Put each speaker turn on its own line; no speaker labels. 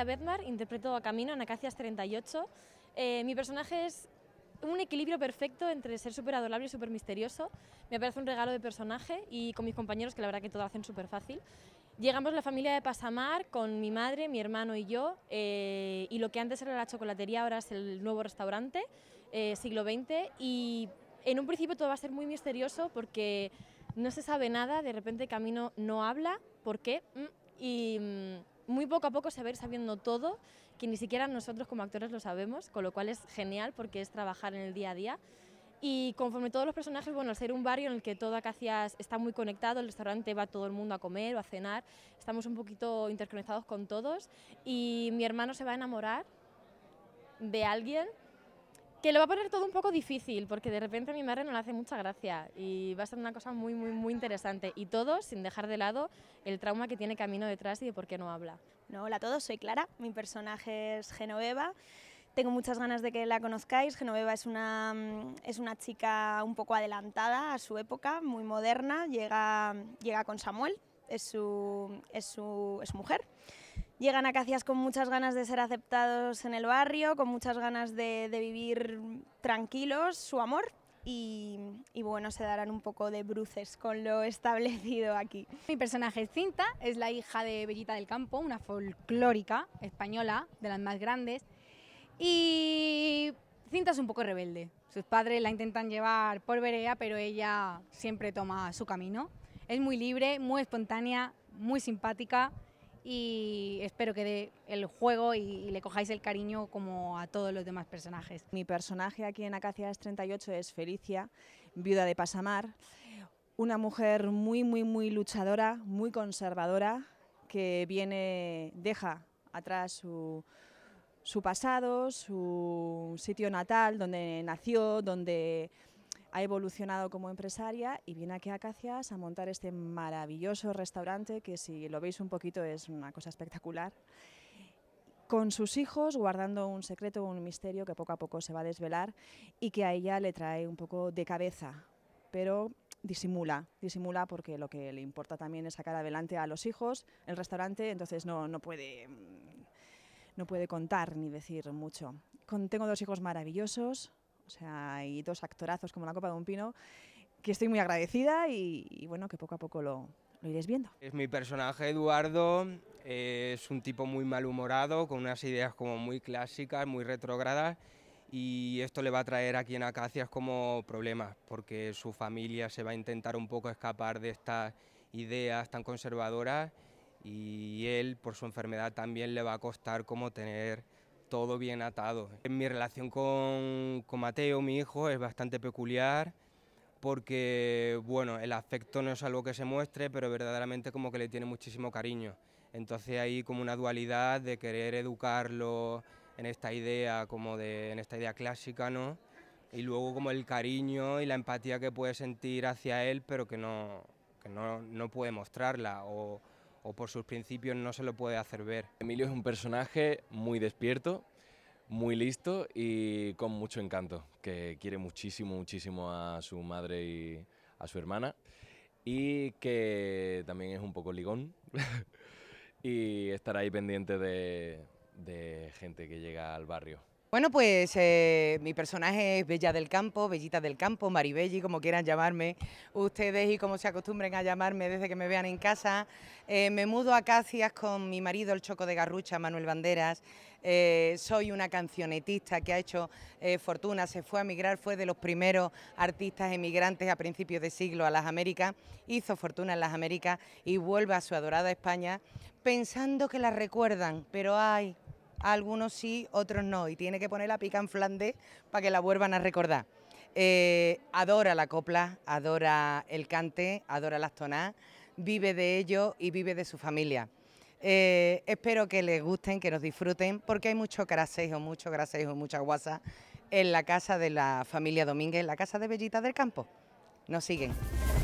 a Bedmar, interpreto a Camino en Acacias 38. Eh, mi personaje es un equilibrio perfecto entre ser súper adorable y súper misterioso. Me parece un regalo de personaje y con mis compañeros, que la verdad que todo lo hacen súper fácil. Llegamos la familia de Pasamar con mi madre, mi hermano y yo, eh, y lo que antes era la chocolatería ahora es el nuevo restaurante, eh, siglo XX, y en un principio todo va a ser muy misterioso porque no se sabe nada, de repente Camino no habla, ¿por qué? Mm, y mm, muy poco a poco se va a ir sabiendo todo, que ni siquiera nosotros como actores lo sabemos, con lo cual es genial porque es trabajar en el día a día. Y conforme todos los personajes, bueno, al ser un barrio en el que todo Acacias está muy conectado, el restaurante va todo el mundo a comer o a cenar, estamos un poquito interconectados con todos y mi hermano se va a enamorar de alguien que lo va a poner todo un poco difícil, porque de repente a mi madre no le hace mucha gracia y va a ser una cosa muy, muy, muy interesante. Y todo sin dejar de lado el trauma que tiene camino detrás y de por qué no habla. No, hola a todos, soy Clara, mi personaje es Genoveva. Tengo muchas ganas de que la conozcáis. Genoveva es una, mm, es una chica un poco adelantada a su época, muy moderna. Llega, llega con Samuel, es su, es su, es su mujer llegan a Cacias con muchas ganas de ser aceptados en el barrio, con muchas ganas de, vivir tranquilos su amor y, y, bueno, se darán un poco
de bruces con lo establecido aquí. Mi personaje Cinta es la hija de Bellita del Campo, una folclórica española, de las más grandes, y Cinta es un poco rebelde. Sus padres la intentan llevar por Berea, pero ella siempre toma su camino. Es muy libre, muy espontánea, muy simpática y espero que dé el juego y, le cojáis el cariño como a todos los demás
personajes. Mi personaje aquí en Acacias 38 es Felicia, viuda de Pasamar, una mujer muy, muy, muy luchadora, muy conservadora, que viene, deja atrás su pasado, su sitio natal, donde nació, donde ha evolucionado como empresaria y viene aquí a Acacias a montar este maravilloso restaurante que si lo veis un poquito es una cosa espectacular. Con sus hijos, guardando un secreto, un misterio que poco a poco se va a desvelar y que a ella le trae un poco de cabeza, pero disimula, disimula porque lo que le importa también es sacar adelante a los hijos el restaurante, entonces no, no puede mm, no puede contar ni decir mucho. Con, tengo dos hijos maravillosos, o sea, hay dos actorazos como la Copa de un Pino que estoy muy agradecida y, bueno, que poco a poco lo, iréis viendo.
Es mi personaje Eduardo, es un tipo muy malhumorado, con unas ideas como muy clásicas, muy retrógradas y esto le va a traer aquí en Acacias como problemas, porque su familia se va a intentar un poco escapar de estas ideas tan conservadoras y él por su enfermedad también le va a costar como tener todo bien atado. Eh, mi relación con, Mateo, mi hijo, es bastante peculiar porque, bueno, el afecto no es algo que se muestre, pero verdaderamente como que le tiene muchísimo cariño. Entonces hay como una dualidad de querer educarlo en esta idea, como de, en esta idea clásica, ¿no? Y luego como el cariño y la empatía que puede sentir hacia él, pero que no, que no, no puede mostrarla o, o por sus principios no se lo puede hacer ver. Emilio es un personaje muy despierto, muy listo y con mucho encanto, que quiere muchísimo, muchísimo a su madre y a su hermana y que también es un poco ligón y estará ahí pendiente de, de gente que llega al barrio.
Bueno, pues eh, mi personaje es Bella del Campo, Bellita del Campo, Maribelli, como quieran llamarme ustedes y como se acostumbren a llamarme desde que me vean en casa. Eh, me mudo a Cacias con mi marido, el Choco de Garrucha, Manuel Banderas. Eh, soy una cancionetista que ha hecho fortuna, se fue a emigrar, fue de los primeros artistas emigrantes a principios de siglo a las Américas, hizo fortuna en las Américas y vuelve a su adorada España pensando que la recuerdan, pero ay, algunos sí, otros no, y tiene que poner la pica en Flandes para que la vuelvan a recordar. Eh, adora la copla, adora el cante, adora las tonadas, vive de ello y vive de su familia. Eh, espero que les gusten, que nos disfruten, porque hay mucho grasejo, mucho grasejo, mucha guasa en la casa de la familia Domínguez, en la casa de Bellita del Campo. Nos siguen.